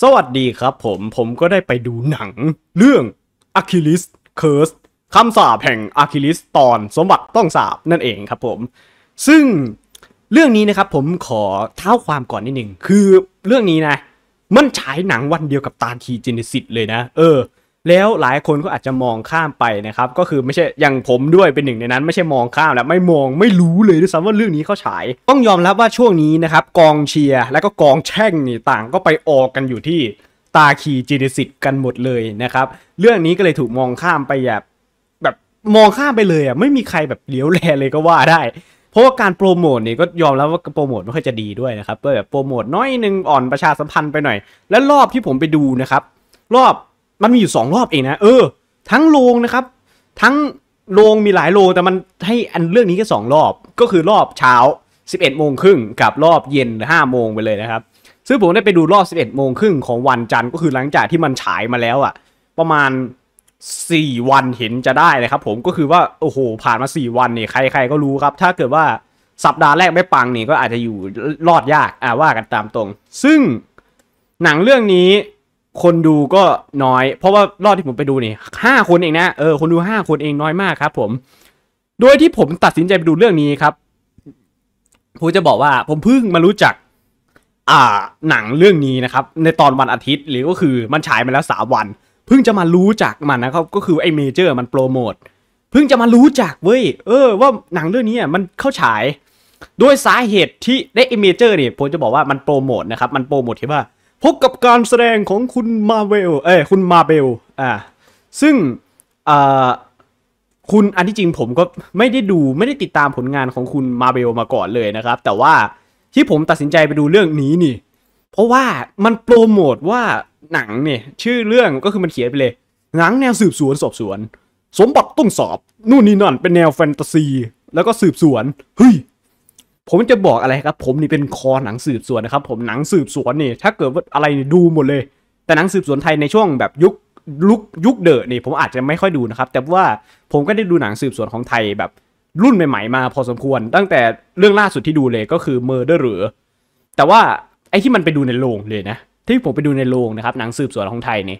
สวัสดีครับผมผมก็ได้ไปดูหนังเรื่องอะ h i ลิสเคิร์สคำสาปแห่งอะ i l ลิสตอนสมบัติต้องสาบนั่นเองครับผม ซึ่งเรื่องนี้นะครับผมขอเท้าความก่อนนิดหนึ่ง คือเรื่องนี้นะ มันฉายหนังวันเดียวกับตาทีจินสิตเลยนะ เออแล้วหลายคนก็อาจจะมองข้ามไปนะครับ ก็คือไม่ใช่อย่างผมด้วยเป็นหนึ่งในนั้น ไม่ใช่มองข้ามแล้วไม่มองไม่รู้เลยด้วยซ้ำว่าเรื่องนี้เขาฉายต้องยอมรับว่าช่วงนี้นะครับ กองเชียร์และก็กองแช่งนี่ต่าง ก็ไปออกกันอยู่ที่ตาคีจีนิสิกกันหมดเลยนะครับ เรื่องนี้ก็เลยถูกมองข้ามไปแบบแบบมองข้ามไปเลยอ่ะไม่มีใครแบบเลี้ยวแลเลยก็ว่าได้ เพราะว่าการโปรโมทเนี่ยก็ยอมรับว่าโปรโมทไม่ค่อยจะดีด้วยนะครับเพื่อแบบโปรโมทน้อยนึงอ่อนประชาสัมพันธ์ไปหน่อย และรอบที่ผมไปดูนะครับ รอบมันมีอยู่สองรอบเองนะเออ ทั้งโรงนะครับ ทั้งโรงมีหลายโรงแต่มันให้อันเรื่องนี้แค่สองรอบก็คือรอบเช้า 11โมงครึ่งกับรอบเย็นห้าโมงไปเลยนะครับซึ่งผมได้ไปดูรอบ 11โมงครึ่งของวันจันทร์ก็คือหลังจากที่มันฉายมาแล้วอะประมาณ 4 วันเห็นจะได้นะครับ ผมก็คือว่าโอ้โห ผ่านมา4วันเนี่ยใคร ๆก็รู้ครับ ถ้าเกิดว่าสัปดาห์แรกไม่ปังนี่ก็อาจจะอยู่รอดยากอ่าว่ากันตามตรง ซึ่งหนังเรื่องนี้คนดูก็น้อย เพราะว่ารอบที่ผมไปดูนี่ห้าคนเองนะเออคนดูห้าคนเองน้อยมากครับ ผม โดยที่ผมตัดสินใจไปดูเรื่องนี้ครับผมจะบอกว่า ผมเพิ่งมารู้จัก อ่า หนังเรื่องนี้นะครับ ในตอนวันอาทิตย์ หรือก็คือมันฉายมาแล้วสามวันเพิ่งจะมารู้จักมันนะครับก็คือไอเมเจอร์มันโปรโมทเพิ่งจะมารู้จักเว้ยเออ ว่าหนังเรื่องนี้มันเข้าฉายโดยสาเหตุที่ได้ไอเมเจอร์เนี่ยผมจะบอกว่ามันโปรโมทนะครับ มันโปรโมทที่ว่าพบกับการแสดงของคุณมาเวลเอ้คุณมาเบล อ่าซึ่ง อ่า คุณ อันที่จริงผมก็ไม่ได้ดู ไม่ได้ติดตามผลงานของคุณมาเบล มาก่อนเลยนะครับ แต่ว่าที่ผมตัดสินใจไปดูเรื่องนี้นี่ เพราะว่ามันโปรโมทว่าหนังเนี่ยชื่อเรื่องก็คือมันเขียนไปเลย หนังแนวสืบสวนสอบสวน สมบัติต้องสอบ นู่นนี่นั่นเป็นแนวแฟนตาซี แล้วก็สืบสวน เฮ้ยผมจะบอกอะไรครับผมนี่เป็นคอหนังสืบสวนนะครับ ผมหนังสืบสวนนี่ถ้าเกิดว่าอะไรดูหมดเลย แต่หนังสืบสวนไทยในช่วงแบบยุคลุกยุคเดอะนี่ ผมอาจจะไม่ค่อยดูนะครับ แต่ว่าผมก็ได้ดูหนังสืบสวนของไทยแบบรุ่นใหม่ๆมาพอสมควรตั้งแต่เรื่องล่าสุดที่ดูเลยก็คือเมอร์เดอร์หรือแต่ว่าไอ้ที่มันไปดูในโรงเลยนะที่ผมไปดูในโรงนะครับ หนังสืบสวนของไทยนี่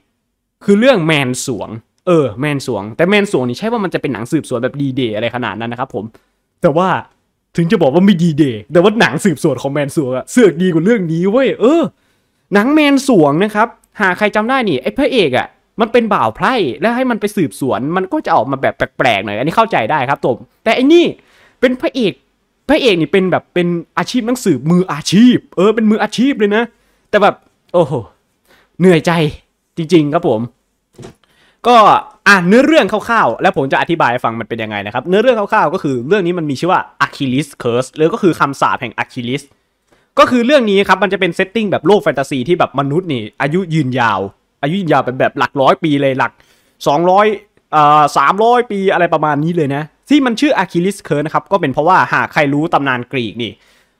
คือเรื่องแมนสวงเออแมนสวงแต่แมนสวงนี่ใช่ว่ามันจะเป็นหนังสืบสวนแบบดีเดย์อะไรขนาดนั้นนะครับ ผมแต่ว่าถึงจะบอกว่าไม่ดีเดย์แต่ว่าหนังสืบสวนของแมนสวงอะเสือกดีกว่าเรื่องนี้เว้ย เออ หนังแมนสวงนะครับ หาใครจำได้นี่ไอ้พระเอกอะมันเป็นบ่าวไพร่แล้วให้มันไปสืบสวน มันก็จะออกมาแบบแปลกๆหน่อยอันนี้เข้าใจได้ครับผมแต่อันนี้เป็นพระเอกพระเอกนี่เป็นแบบเป็นอาชีพนักสืบมืออาชีพ เออ เป็นมืออาชีพเลยนะ แต่แบบ โอ้โหเหนื่อยใจจริง ๆ ครับผมก็อ่ะเนื้อเรื่องคร่าวๆแล้วผมจะอธิบายฟังมันเป็นยังไงนะครับเนื้อเรื่องคร่าวๆก็คือเรื่องนี้มันมีชื่อว่า Achilles Curse หรือก็คือคำสาปแห่งอะคิลิสก็คือเรื่องนี้ครับมันจะเป็นเซตติ้งแบบโลกแฟนตาซีที่แบบมนุษย์นี่อายุยืนยาว อายุยืนยาวเป็นแบบหลักร้อยปีเลยหลัก 200อ่าสามร้อยปีอะไรประมาณนี้เลยนะที่มันชื่ออะคิลิสเคิร์สนะครับก็เป็นเพราะว่าหากใครรู้ตำนานกรีกนี่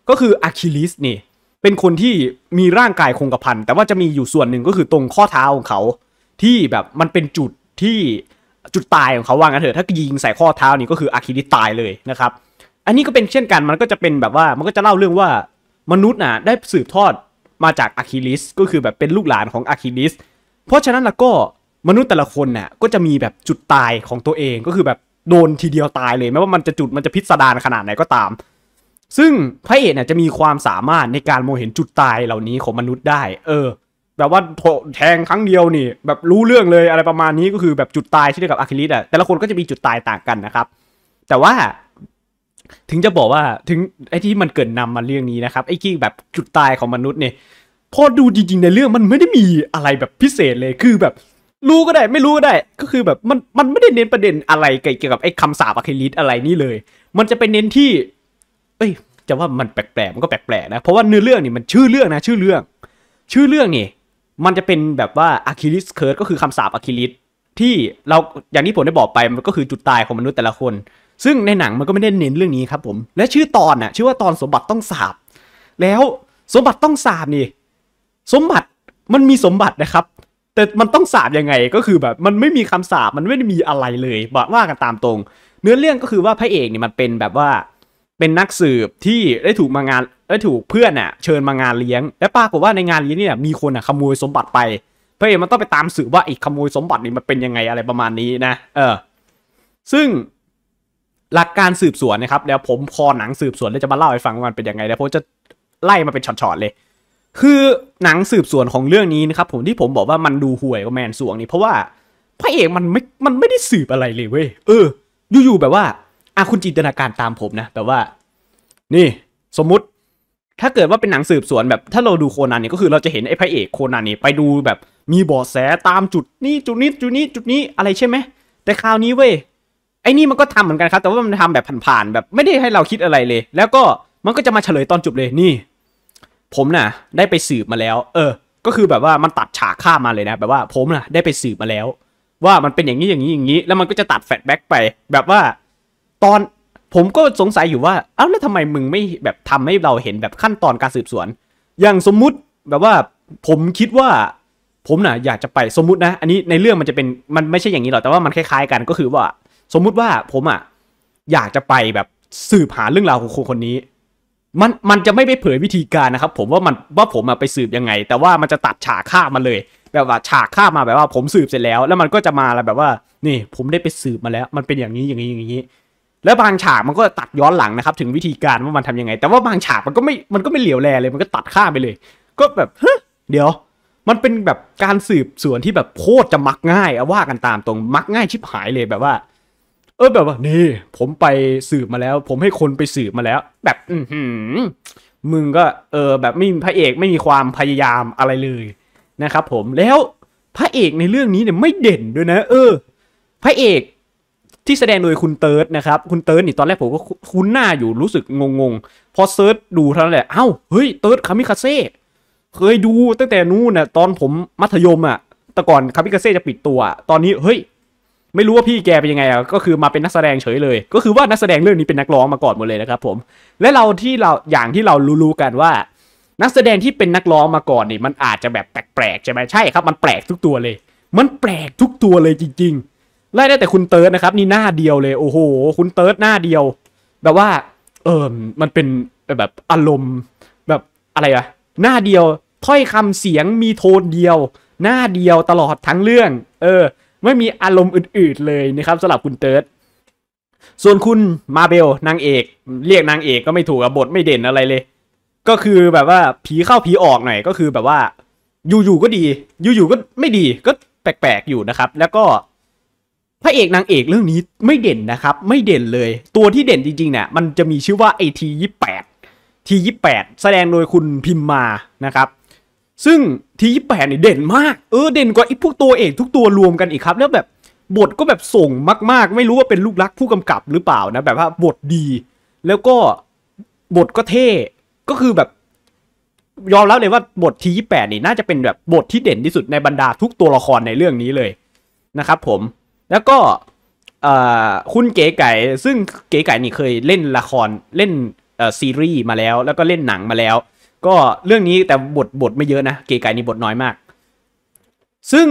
ก็คืออะคิลิสนี่เป็นคนที่มีร่างกายคงกระพันแต่ว่าจะมีอยู่ส่วนหนึ่งก็คือตรงข้อเท้าของเขาที่แบบมันเป็นจุดที่จุดตายของเขาว่างั้นเถอะถ้ายิงใส่ข้อเท้านี่ก็คืออาคิลิตายเลยนะครับ อันนี้ก็เป็นเช่นกันมันก็จะเป็นแบบว่ามันก็จะเล่าเรื่องว่ามนุษย์น่ะได้สืบทอดมาจากอะคิลิสก็คือแบบเป็นลูกหลานของอะคิลิสเพราะฉะนั้นแล้วก็มนุษย์แต่ละคนน่ะก็จะมีแบบจุดตายของตัวเองก็คือแบบโดนทีเดียวตายเลยไม่ว่ามันจะจุดมันจะพิสดารขนาดไหนก็ตาม ซึ่งพระเอกเนี่ยจะมีความสามารถในการมองเห็นจุดตายเหล่านี้ของมนุษย์ได้เออแบบว่าแทงครั้งเดียวนี่ แบบรู้เรื่องเลย อะไรประมาณนี้ก็คือแบบจุดตายเช่นเดียวกับอะคิลิสอ่ะแต่ละคนก็จะมีจุดตายต่างกันนะครับ แต่ว่าถึงจะบอกว่าถึงไอ้ที่มันเกิดนำมาเรื่องนี้นะครับไอ้ที่แบบจุดตายของมนุษย์เนี่ยพอดูจริง ๆในเรื่องมันไม่ได้มีอะไรแบบพิเศษเลยคือแบบรู้ก็ได้ไม่รู้ก็ได้ ก็คือแบบมันมันไม่ได้เน้นประเด็นอะไรเกี่ยวกับไอ้คำสาปอะคิลิสอะไรนี่เลย มันจะไปเน้นที่ เอ้ยจะว่ามันแปลกๆมันก็แปลกๆนะ เพราะว่าเนื้อเรื่องนี่มันชื่อเรื่องนะ ชื่อเรื่อง ชื่อเรื่องนี่มันจะเป็นแบบว่าอะคิลิสเคิร์ดก็คือคำสาปอะคิลิสที่เราอย่างที่ผมได้บอกไปมันก็คือจุดตายของมนุษย์แต่ละคน ซึ่งในหนังมันก็ไม่ได้เน้นเรื่องนี้ครับผม และชื่อตอนน่ะชื่อว่าตอนสมบัติต้องสาบ แล้วสมบัติต้องสาบนี่ สมบัติมันมีสมบัตินะครับ แต่มันต้องสาบยังไงก็คือแบบมันไม่มีคำสาบมันไม่ได้มีอะไรเลยบอกว่ากันตามตรง เนื้อเรื่องก็คือว่าพระเอกนี่มันเป็นแบบว่า เป็นนักสืบที่ได้ถูกมางานแล้วถูกเพื่อนอ่ะเชิญมางานเลี้ยงและปรากฏว่าในงานเลี้ยงเนี่ยมีคนอ่ะขโมยสมบัติไปพระเอกมันต้องไปตามสืบว่าไอ้ขโมยสมบัตินี่มันเป็นยังไงอะไรประมาณนี้นะเออซึ่งหลักการสืบสวนนะครับแล้วผมคอหนังสืบสวนแล้วจะมาเล่าให้ฟังว่ามันเป็นยังไง แล้วผมจะไล่มาเป็นช็อตๆเลย คือหนังสืบสวนของเรื่องนี้นะครับผมที่ผมบอกว่ามันดูห่วยกว่าแมนสวงนี่ เพราะว่าพระเอกมันไม่ มันไม่ได้สืบอะไรเลยเว้ยเอออยู่ๆแบบว่าอ่ะคุณจินตนาการตามผมนะแบบว่า นี่ สมมติถ้าเกิดว่าเป็นหนังสืบสวนแบบ ถ้าเราดูโคนันเนี่ยก็คือเราจะเห็นไอ้พระเอกโคนันเนี่ยไปดูแบบมีบอแสตามจุดนี่จุดนี้จุดนี้ จุดนี้อะไรใช่ไหมแต่คราวนี้เว้ยไอ้นี่มันก็ทำเหมือนกันครับ แต่ว่ามันทำแบบผ่านๆแบบไม่ได้ให้เราคิดอะไรเลย แล้วก็มันก็จะมาเฉลยตอนจบเลยนี่ ผมน่ะได้ไปสืบมาแล้ว เออ ก็คือแบบว่ามันตัดฉากข้ามมาเลยนะ แบบว่า ผมน่ะ ได้ไปสืบมาแล้ว ว่ามันเป็นอย่างนี้อย่างนี้อย่างนี้ แล้วมันก็จะตัดแฟลชแบ็กไป แบบว่าตอนผมก็สงสัยอยู่ว่า เอ้า แล้วทำไมมึงไม่แบบทำให้เราเห็นแบบขั้นตอนการสืบสวน อย่างสมมุติแบบว่าผมคิดว่า ผมนะ่ะ อยากจะไปสมมุตินะ อันนี้ในเรื่องมันจะเป็นมันไม่ใช่อย่างนี้หรอก แต่ว่ามันคล้าย ๆ กันก็คือว่า สมมุติว่าผมอะ่ะอยากจะไปแบบสืบหาเรื่องราวของคนคนนี้มันมันจะไม่ไปเผยวิธีการนะครับ ผมว่ามันว่าผมอะไปสืบยังไง แต่ว่ามันจะตัดฉากฆ่ามาเลย แบบว่าฉากฆ่ามาแบบว่าผมสืบเสร็จแล้ว แล้วมันก็จะมาแบบว่านี่ผมได้ไปสืบมาแล้ว มันเป็นอย่างนี้อย่างนี้อย่างนี้แล้วบางฉากมันก็ตัดย้อนหลังนะครับ ถึงวิธีการว่ามันทํำยังไง แต่ว่าบางฉากมันก็ไม่ มันก็ไม่เหลียวแลเลย มันก็ตัดข้ามไปเลย ก็แบบเดี๋ยว มันเป็นแบบการสืบสวนที่แบบโคตรจะมักง่ายอว่ากันตามตรงมักง่ายชิบหายเลยแบบว่า เออ แบบว่านี่ ผมไปสืบมาแล้ว ผมให้คนไปสืบมาแล้ว แบบอืมึงก็เออ แบบไม่มีพระเอกไม่มีความพยายามอะไรเลย นะครับผมแล้วพระเอกในเรื่องนี้เนี่ยไม่เด่นด้วยนะ เออ พระเอกที่แสดงโดยคุณเติร์ดนะครับ คุณเติร์ดนี่ตอนแรกผมก็คุ้นหน้าอยู่รู้สึกงงๆพอเซิร์ชดูเท่านั้นแหละ เอ้าเฮ้ยเติร์ดคามิคาเซ่เคยดูตั้งแต่นู้นน่ะ ตอนผมมัธยมอ่ะแต่ก่อนคามิคาเซ่จะปิดตัว ตอนนี้เฮ้ยไม่รู้ว่าพี่แกเป็นยังไงอ่ะก็คือมาเป็นนักแสดงเฉยเลย ก็คือว่านักแสดงเรื่องนี้เป็นนักร้องมาก่อนหมดเลยนะครับ ผม และเราที่เราอย่างที่เรารู้ๆกันว่า นักแสดงที่เป็นนักร้องมาก่อนนี่ มันอาจจะแบบแปลกๆใช่ไหมใช่ครับ มันแปลกทุกตัวเลย มันแปลกทุกตัวเลยจริง ๆไล่ได้แต่คุณเติร์ดนะครับ นี่หน้าเดียวเลย โอ้โห คุณเติร์ดหน้าเดียว แบบว่าเออมันเป็นแบบอารมณ์ แบบอะไรอะหน้าเดียวถ้อยคำเสียงมีโทนเดียว หน้าเดียวตลอดทั้งเรื่อง เออ ไม่มีอารมณ์อื่น ๆเลยนะครับสำหรับคุณเติร์ดส่วนคุณมาเบลนางเอก เรียกนางเอกก็ไม่ถูกบทไม่เด่นอะไรเลย ก็คือแบบว่าผีเข้าผีออกหน่อยก็คือแบบว่า อยู่ๆก็ดี อยู่ๆก็ไม่ดี ก็แปลกๆอยู่นะครับ แล้วก็พระเอกนางเอกเรื่องนี้ไม่เด่นนะครับ ไม่เด่นเลย ตัวที่เด่นจริงๆเนี่ยมันจะมีชื่อว่าไอทียี่แปดทียี่แปดแสดงโดยคุณพิมมานะครับ ซึ่งทียี่แปดนี่เด่นมากเออเด่นกว่าไอพวกตัวเอก ทุกตัวรวมกันอีกครับ แล้วแบบบทก็แบบส่งมาก ๆ ไม่รู้ว่าเป็นลูกรักผู้กำกับ หรือเปล่านะ แบบว่าบทดี แล้วก็บทก็เท่ก็คือแบบ ยอมรับเลยว่าบททียี่แปดนี่น่าจะเป็นแบบบทที่เด่นที่สุดในบรรดาทุกตัวละครในเรื่องนี้เลยนะครับ ผมแล้วก็คุณเก๋ไก่ ซึ่งเก๋ไก่นี่เคยเล่นละครเล่นซีรีส์มาแล้ว แล้วก็เล่นหนังมาแล้ว ก็เรื่องนี้แต่บทบทไม่เยอะนะ เก๋ไก่นี่บทน้อยมาก ซึ่ง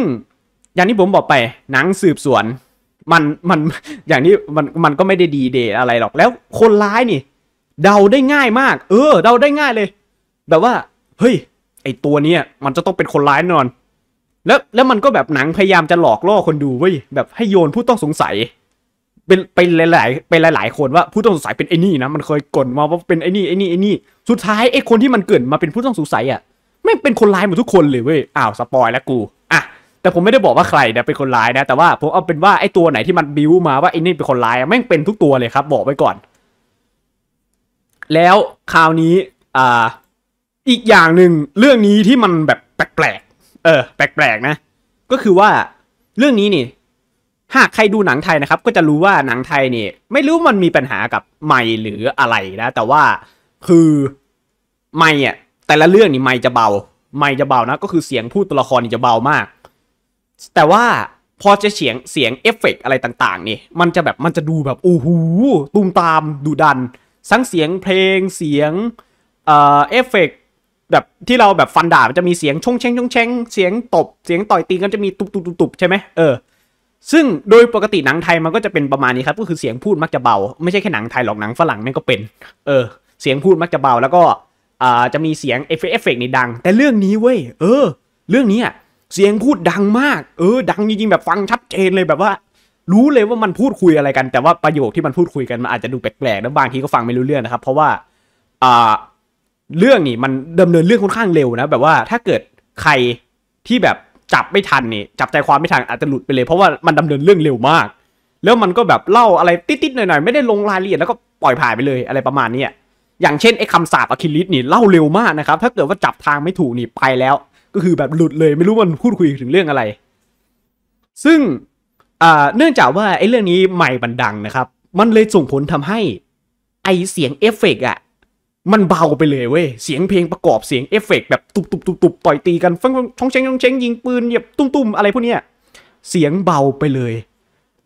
อย่างที่ผมบอกไป หนังสืบสวนมันมันอย่างนี้มันมันก็ไม่ได้ดีเดอะไรหรอกแล้ว คนร้ายนี่ เดาได้ง่ายมาก เออเดาได้ง่ายเลยแบบว่าเฮ้ยไอตัวเนี้ยมันจะต้องเป็นคนร้ายแน่นอนแล้วแล้วมันก็แบบหนังพยายามจะหลอกล่อคนดูเว้ยแบบให้โยนผู้ต้องสงสัย เป็นไปหลายๆไปหลาย ๆ คนว่าผู้ต้องสงสัยเป็นไอ้นี่นะมันเคยกลมาว่าเป็นไอ้นี่ไอ้นี่ไอ้นี่สุดท้ายไอ้คนที่มันเกิดมาเป็นผู้ต้องสงสัยอ่ะไม่เป็นคนร้ายหมดทุกคนเลยเว้ยอ้าวสปอยแล้วกูอ่ะแต่ผมไม่ได้บอกว่าใครนะเป็นคนร้ายนะแต่ว่าผมเอาเป็นว่าไอ้ตัวไหนที่มันบิวมาว่าไอ้นี่เป็นคนร้ายแม่งเป็นทุกตัวเลยครับ บอกไว้ก่อน แล้วคราวนี้อ่าอีกอย่างหนึ่งเรื่องนี้ที่มันแบบแปลกเออแปลกๆนะ ก็คือว่าเรื่องนี้นี่ หากใครดูหนังไทยนะครับ ก็จะรู้ว่าหนังไทยนี่ ไม่รู้มันมีปัญหากับไม่หรืออะไรนะ แต่ว่าคือไม่อ่ะแต่ละเรื่องนี่ไม่จะเบา ไม่จะเบานะก็คือเสียงพูดตัวละครนี่จะเบามาก แต่ว่าพอจะเสียงเสียงเอฟเฟกอะไรต่างๆนี่ มันจะแบบมันจะดูแบบอู้หูต้มตามดูดันทั้งเสียงเพลงเสียงเอ่อเอฟเฟกแบบที่เราแบบฟันดาบจะมีเสียงชงเชงชงเชงเสียงตบ เสียงต่อยตีกันจะมีตุบตุบตุบใช่ไหมเออซึ่งโดยปกติหนังไทยมันก็จะเป็นประมาณนี้ครับก็คือเสียงพูดมักจะเบา ไม่ใช่แค่หนังไทยหรอกหนังฝรั่งแม่งก็เป็น เออ เสียงพูดมักจะเบาแล้วก็อ่าจะมีเสียงเอฟเฟกต์ในดัง แต่เรื่องนี้เว้ยเออ เรื่องนี้อ่ะเสียงพูดดังมาก เออ ดังจริงๆแบบฟังชัดเจนเลยแบบว่า รู้เลยว่ามันพูดคุยอะไรกันแต่ว่าประโยคที่มันพูดคุยกันมันอาจจะดูแปลกๆแล้วบางทีก็ฟังไม่รู้เรื่องนะครับเพราะว่าอ่าเรื่องนี่มันดำเนินเรื่องค่อนข้างเร็วนะ แบบว่าถ้าเกิดใครที่แบบจับไม่ทันนี่จับใจความไม่ทันอาจจะหลุดไปเลย เพราะว่ามันดำเนินเรื่องเร็วมาก แล้วมันก็แบบเล่าอะไรติดๆหน่อยๆ ไม่ได้ลงรายละเอียดแล้วก็ปล่อยผ่านไปเลยอะไรประมาณนี้อย่างเช่นไอ้คำสาบอะคิลิสนี่เล่าเร็วมากนะครับถ้าเกิดว่าจับทางไม่ถูกนี่ไปแล้ว ก็คือแบบหลุดเลยไม่รู้มันพูดคุยถึงเรื่องอะไร ซึ่งเนื่องจากว่าไอ้เรื่องนี้ใหม่บันดังนะครับ มันเลยส่งผลทำให้ไอเสียงเอฟเฟกอะมันเบาไปเลยเว้ย เสียงเพลงประกอบเสียงเอฟเฟกแบบตุบตุบตุบตุบต่อยตีกันฟังช่องเชงช่องเชงยิงปืนเหยียบตุ้มตุ้มอะไรพวกเนี้ย เสียงเบาไปเลย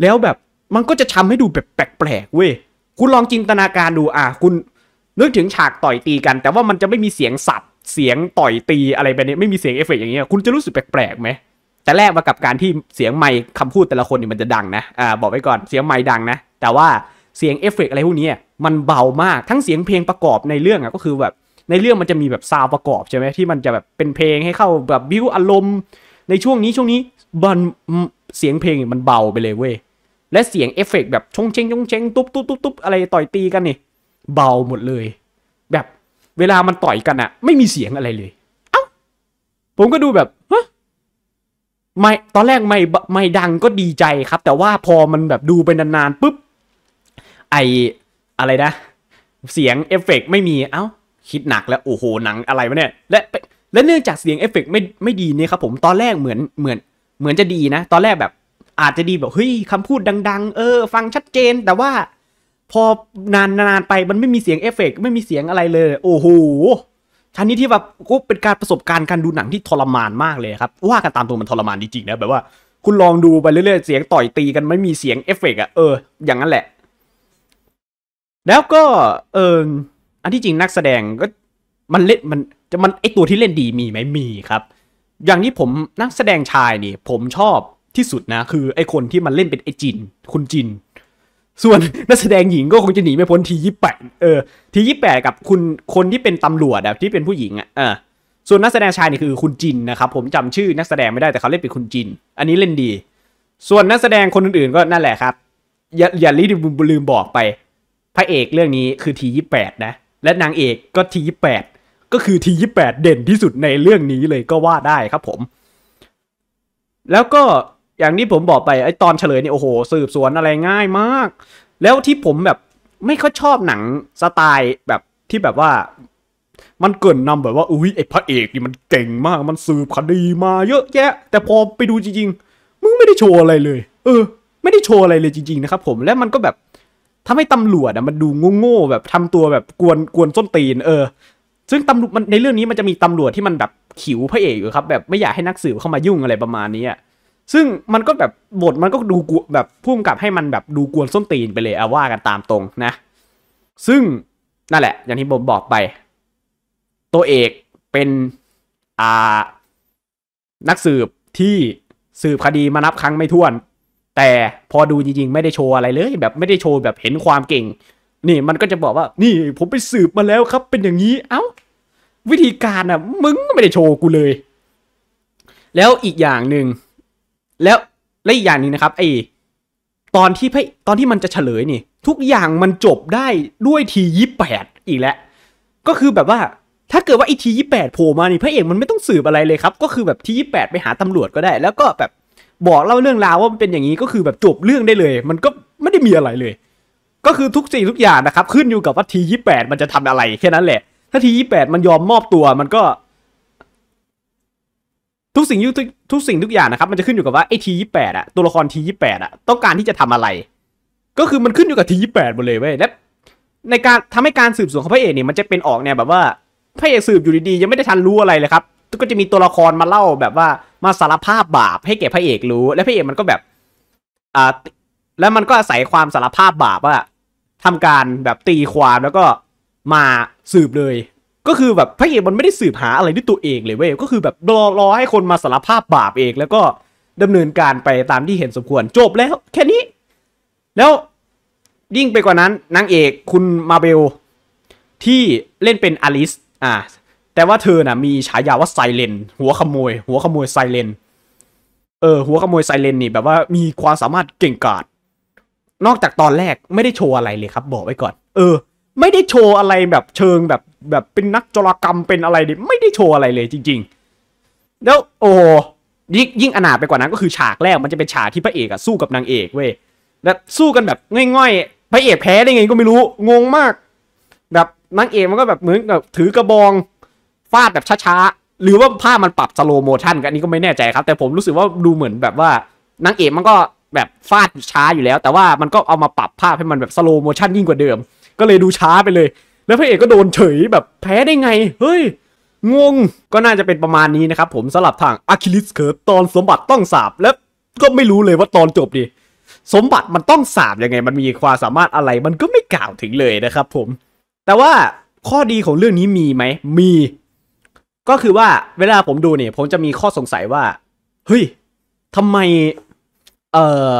แล้วแบบมันก็จะทำให้ดูแบบแปลกๆเว้ย คุณลองจินตนาการดูอ่ะคุณนึกถึงฉากต่อยตีกัน แต่ว่ามันจะไม่มีเสียงสับเสียงต่อยตีอะไรแบบนี้ ไม่มีเสียงเอฟเฟกอย่างเงี้ยคุณจะรู้สึกแปลกๆไหมแต่แรกมากับการที่เสียงไมค์คำพูดแต่ละคนเนี่ยมันจะดังนะอ่าบอกไว้ก่อนเสียงไมค์ดังนะแต่ว่าเสียงเอฟเฟกอะไรพวกนี้มันเบามากทั้งเสียงเพลงประกอบในเรื่องอะก็คือแบบ ในเรื่องมันจะมีแบบซาวประกอบใช่ไหมที่มันจะแบบเป็นเพลงให้เข้าแบบบิวอารมณ์ ในช่วงนี้ช่วงนี้บันเสียงเพลงมันเบาไปเลยเว้ย และเสียงเอฟเฟกแบบชงเชงชงเชงตุ๊บตุ๊บตุ๊บตุ๊บอะไรต่อยตีกันนี่ เบาหมดเลย แบบเวลามันต่อยกันอะไม่มีเสียงอะไรเลยเอ้าผมก็ดูแบบฮะไม่ตอนแรกไม่ไม่ดังก็ดีใจครับ แต่ว่าพอมันแบบดูไปนานๆปุ๊บไออะไรนะ เสียงเอฟเฟกไม่มีเอ้าคิดหนักแล้วโอ้โหหนังอะไรวะเนี่ย และและเนื่องจากเสียงเอฟเฟกไม่ไม่ดีเนี่ยครับผมตอนแรกเหมือนเหมือน เหมือนจะดีนะตอนแรกแบบอาจจะดีแบบเฮ้ยคำพูดดัง ๆเออ ฟังชัดเจนแต่ว่า พอนานนานไปมันไม่มีเสียงเอฟเฟกไม่มีเสียงอะไรเลย โอ้โหชั้นนี้ที่แบบก็เป็นการประสบการณ์การดูหนังที่ทรมานมากเลยครับว่ากันตามตัวมันทรมานจริงๆนะแบบว่าคุณลองดูไปเรื่อยๆ เสียงต่อยตีกันไม่มีเสียงเอฟเฟกอะเอออย่างนั้นแหละแล้วก็เออ อันที่จริงนักแสดงก็มันเล่นมันจะมันไอตัวที่เล่นดีมีไหมมีครับ อย่างที่ผมนักแสดงชายนี่ผมชอบที่สุดนะคือไอคนที่มันเล่นเป็นไอจิน คุณจิน ส่วนนักแสดงหญิงก็คงจะหนีไม่พ้นทียี่แปดเออทียี่แปดกับคุณคนที่เป็นตำรวจอะที่เป็นผู้หญิงอะเออส่วนนักแสดงชายนี่คือคุณจินนะครับ ผมจำชื่อนักแสดงไม่ได้แต่เขาเล่นเป็นคุณจินอันนี้เล่นดี ส่วนนักแสดงคนอื่นๆก็นั่นแหละครับอย่าอย่าลืมลืมบอกไปพระเอกเรื่องนี้คือทียี่แปดนะ และนางเอกก็ทียี่แปดก็คือทียี่แปดเด่นที่สุดในเรื่องนี้เลยก็ว่าได้ครับผม แล้วก็อย่างที่ผมบอกไปไอ้ตอนเฉลยเนี่ยโอ้โห สืบสวนอะไรง่ายมาก แล้วที่ผมแบบไม่ค่อยชอบหนังสไตล์แบบที่แบบว่า มันเกินนำแบบว่าอุ้ยไอ้พระเอกนี่มันเก่งมาก มันสืบคดีมา เยอะแยะแต่พอไปดูจริงๆมึงไม่ได้โชว์อะไรเลย เออ ไม่ได้โชว์อะไรเลยจริงๆนะครับ ผมและมันก็แบบถ้าไม่ตำรวจอะมันดูโง่ๆแบบทำตัวแบบกวนกวนส้นตีน เออ ซึ่งตำรวจในเรื่องนี้มันจะมีตำรวจที่มันแบบขิวพระเอกอยู่ครับแบบไม่อยากให้นักสืบเข้ามายุ่งอะไรประมาณนี้อะซึ่งมันก็แบบบทมันก็ดูกแบบพุ่มกับให้มันแบบดูกวนส้นตีนไปเลยเอาว่ากันตามตรงนะ ซึ่งนั่นแหละอย่างที่ผมบอกไป ตัวเอกเป็น อ่า นักสืบที่สืบคดีมานับครั้งไม่ถ้วนแต่พอดูจริง ๆไม่ได้โชว์อะไรเลยแบบไม่ได้โชว์แบบเห็นความเก่ง นี่มันก็จะบอกว่า นี่ผมไปสืบมาแล้วครับ เป็นอย่างนี้ เอา้า วิธีการอนะ่ะมึงไม่ได้โชว์กูเลย แล้วอีกอย่างหนึ่งแล้วและอีกอย่างหนึ่งนะครับไอตอนที่พตอนที่มันจะเฉลยนี่ทุกอย่างมันจบได้ด้วยทียี่แปดอีกแล้วก็คือแบบว่า ถ้าเกิดว่าไอทียี่แปดโผล่มานี่พระเอกมันไม่ต้องสืบอะไรเลยครับ ก็คือแบบทียี่แปดไปหาตำรวจก็ได้ แล้วก็แบบบอกเล่าเรื่องราวว่ามันเป็นอย่างนี้ก็คือแบบจบเรื่องได้เลย มันก็ไม่ได้มีอะไรเลย ก็คือทุกสิ่งทุกอย่างนะครับ ขึ้นอยู่กับว่าทียี่แปดมันจะทำอะไรแค่นั้นแหละถ้าทียี่แปดมันยอมมอบตัว มันก็ ทุกสิ่งทุกทุกสิ่งทุกอย่างนะครับมันจะขึ้นอยู่กับว่าไอ้ทียี่แปดอะตัวละครทียี่แปดอะต้องการที่จะทำอะไร ก็คือมันขึ้นอยู่กับทียี่แปดหมดเลยเว้ยและในการทำให้การสืบสวนของพระเอกเนี่ยมันจะเป็นออกเนี่ยแบบว่าพระเอกสืบอยู่ดีๆยังไม่ได้ทันรู้อะไรเลยครับก็จะมีตัวละครมาเล่าแบบว่ามาสารภาพบาปให้แก่พระเอกรู้แล้วพระเอกมันก็แบบอ่าแล้วมันก็อาศัยความสารภาพบาปว่าทำการแบบตีความแล้วก็มาสืบเลย ก็คือแบบพระเอกมันไม่ได้สืบหาอะไรด้วยตัวเองเลยเว้ยก็คือแบบรอรอให้คนมาสารภาพบาปเอง แล้วก็ดำเนินการไปตามที่เห็นสมควรจบแล้วแค่นี้แล้วยิ่งไปกว่านั้นนางเอกคุณมาเบลที่เล่นเป็นอลิสอ่าแต่ว่าเธอน่ะ มีฉายาว่าไซเลน หัวขโมย หัวขโมยไซเลน เออ หัวขโมยไซเลน นี่ แบบว่ามีความสามารถเก่งกาจนอกจากตอนแรกไม่ได้โชว์อะไรเลยครับ บอกไว้ก่อน เออ ไม่ได้โชว์อะไรแบบเชิงแบบ แบบเป็นนักจรกรรมเป็นอะไรดิไม่ได้โชว์อะไรเลยจริง ๆ แล้ว โอ้ ยิ่งยิ่งอนาถไปกว่านั้นก็คือฉากแรก มันจะเป็นฉากที่พระเอกอะสู้กับนางเอกเว้ยแล้วสู้กันแบบง่อยๆพระเอกแพ้ได้ไงก็ไม่รู้ งงมาก แบบนางเอกมันก็แบบเหมือนแบบถือกระบองาดแบบช้าๆ หรือว่าภาพมันปรับสโลโมชันกันนี้ก็ไม่แน่ใจครับ แต่ผมรู้สึกว่าดูเหมือนแบบว่านางเอกมันก็แบบฟาดช้าอยู่แล้ว แต่ว่ามันก็เอามาปรับภาพให้มันแบบสโลโมชันยิ่งกว่าเดิม ก็เลยดูช้าไปเลย แล้วพระเอกก็โดนเฉยแบบแพ้ได้ไง เฮ้ยงง ก็น่าจะเป็นประมาณนี้นะครับ ผมสลับทางอะคิลิสเคิร์ตตอนสมบัติต้องสาบแล้วก็ไม่รู้เลยว่าตอนจบดีสมบัติมันต้องสาบยังไง มันมีความสามารถอะไร มันก็ไม่กล่าวถึงเลยนะครับ ผม แต่ว่าข้อดีของเรื่องนี้มีไหมมีก็คือว่าเวลาผมดูเนี่ย ผมจะมีข้อสงสัยว่าเฮ้ยทำไม เอ่อ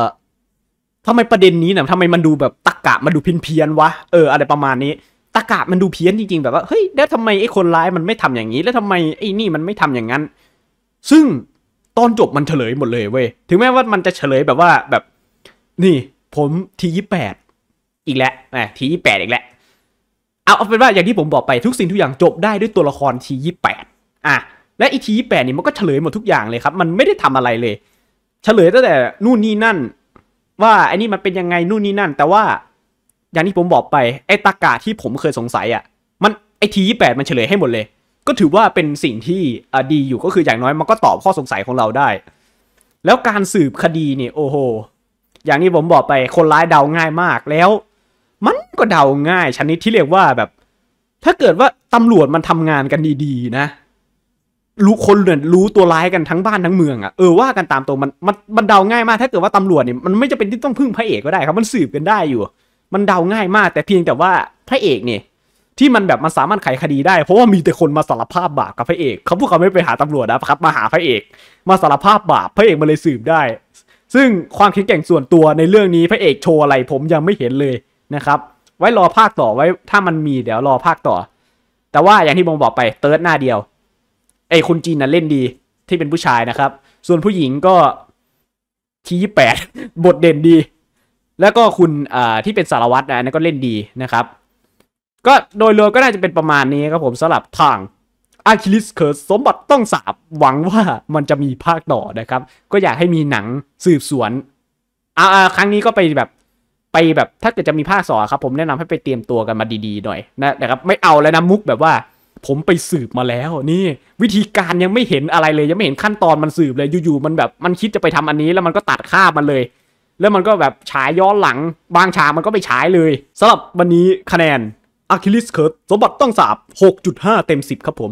ทำไมประเด็นนี้นะทำไมมันดูแบบตะกกะมันดูเพี้ยนเพี้ยนวะเออ อะไรประมาณนี้ ตะกกะมันดูเพี้ยนจริงๆแบบว่าเฮ้ยแล้วทำไมไอ้คนร้ายมันไม่ทำอย่างนี้ แล้วทำไมไอ้นี่มันไม่ทำอย่างนั้น ซึ่งตอนจบมันเฉลยหมดเลยเว้ยถึงแม้ว่ามันจะเฉลยแบบว่าแบบ นี่ ผมทียี่แปดอีกแล้วแหมทียี่แปดอีกแล้วเอาเอาเป็นว่าอย่างที่ผมบอกไปทุกสิ่งทุกอย่างจบได้ด้วยตัวละครทียี่แปด่ะและอีทีแปดนี่มันก็เฉลยหมดทุกอย่างเลยครับ มันไม่ได้ทำอะไรเลย เฉลยตั้งแต่นู่นนี่นั่น ว่าไอ้นี่มันเป็นยังไงนู่นนี่นั่น แต่ว่าอย่างที่ผมบอกไปไอ้ตากาที่ผมเคยสงสัยอ่ะ มันไอทีแปดมันเฉลยให้หมดเลย ก็ถือว่าเป็นสิ่งที่ดีอยู่ก็คืออย่างน้อยมันก็ตอบข้อสงสัยของเราได้ แล้วการสืบคดีเนี่ยโอ้โหอย่างที่ผมบอกไปคนร้ายเดาง่ายมากแล้ว มันก็เดาง่ายชนิดที่เรียกว่าแบบ ถ้าเกิดว่าตำรวจมันทำงานกันดี ๆนะรู้คนเรี่นรู้ตัวร้ายกันทั้งบ้านทั้งเมืองอะ่ะเออว่ากันตามตรงมันมันมันเดาง่ายมากถ้าเกิดว่าตำรวจเนี่ยมันไม่จะเป็นที่ต้องพึ่งพระเอกก็ได้ครับ มันสืบกันได้อยู่ มันเดาง่ายมาก แต่เพียงแต่ว่าพระเอกเนี่ยที่มันแบบมันสามารถไขคดีได้เพราะว่ามีแต่คนมาสารภาพบาปกับพระเอกเขาพวกเขาไม่ไปหาตำรวจนะครับมาหาพระเอกมาสารภาพบาปพระเอกมันเลยสืบได้ ซึ่งความคิดแก่งส่วนตัวในเรื่องนี้พระเอกโชว์อะไรผมยังไม่เห็นเลยนะครับ ไว้รอภาคต่อไว้ถ้ามันมีเดี๋ยวรอภาคต่อ แต่ว่าอย่างที่ผมบอกไปเติร์ดหน้าเดียวไอ้คนจีนน่ะเล่นดีที่เป็นผู้ชายนะครับ ส่วนผู้หญิงก็ทีแปดบทเด่นดี แล้วก็คุณอ่าที่เป็นสารวัตรนะนั่นก็เล่นดีนะครับ ก็โดยรวมก็น่าจะเป็นประมาณนี้ครับผมสำหรับทางอาคิลิสเคิร์สมบัติต้องสาบหวังว่ามันจะมีภาคต่อนะครับ ก็อยากให้มีหนังสืบสวนอ่า ครั้งนี้ก็ไปแบบไปแบบถ้าเกิดจะมีภาคสองครับผมแนะนำให้ไปเตรียมตัวกันมาดีๆหน่อย นะนะครับไม่เอาแล้วนะมุกแบบว่าผมไปสืบมาแล้วนี่ วิธีการยังไม่เห็นอะไรเลย ยังไม่เห็นขั้นตอนมันสืบเลย อยู่ๆมันแบบมันคิดจะไปทำอันนี้ แล้วมันก็ตัดข้ามมันเลย แล้วมันก็แบบฉายย้อนหลัง บางฉากมันก็ไปฉายเลยสำหรับวันนี้คะแนนอะคิลิสเคิร์สสมบัติต้องสาบ6.5เต็ม10 ครับผม